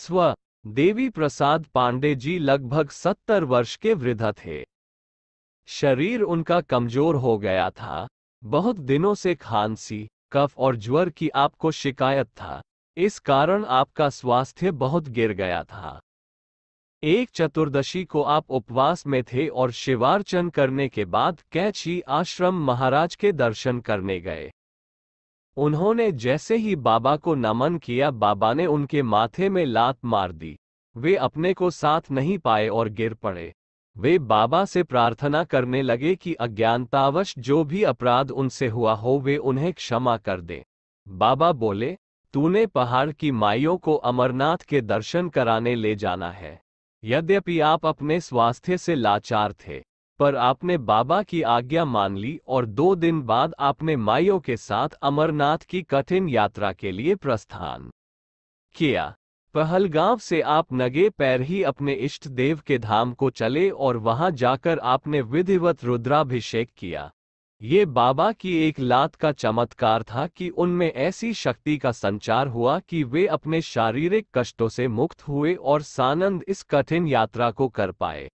स्व देवी प्रसाद पांडे जी लगभग सत्तर वर्ष के वृद्ध थे शरीर उनका कमजोर हो गया था बहुत दिनों से खांसी कफ और ज्वर की आपको शिकायत था इस कारण आपका स्वास्थ्य बहुत गिर गया था एक चतुर्दशी को आप उपवास में थे और शिवार्चन करने के बाद कैची आश्रम महाराज के दर्शन करने गए उन्होंने जैसे ही बाबा को नमन किया बाबा ने उनके माथे में लात मार दी वे अपने को साथ नहीं पाए और गिर पड़े वे बाबा से प्रार्थना करने लगे कि अज्ञानतावश जो भी अपराध उनसे हुआ हो वे उन्हें क्षमा कर दें बाबा बोले तूने पहाड़ की माइयों को अमरनाथ के दर्शन कराने ले जाना है यद्यपि आप अपने स्वास्थ्य से लाचार थे पर आपने बाबा की आज्ञा मान ली और दो दिन बाद आपने माइयों के साथ अमरनाथ की कठिन यात्रा के लिए प्रस्थान किया पहलगांव से आप नगे पैर ही अपने इष्ट देव के धाम को चले और वहां जाकर आपने विधिवत रुद्राभिषेक किया ये बाबा की एक लात का चमत्कार था कि उनमें ऐसी शक्ति का संचार हुआ कि वे अपने शारीरिक कष्टों से मुक्त हुए और सानंद इस कठिन यात्रा को कर पाए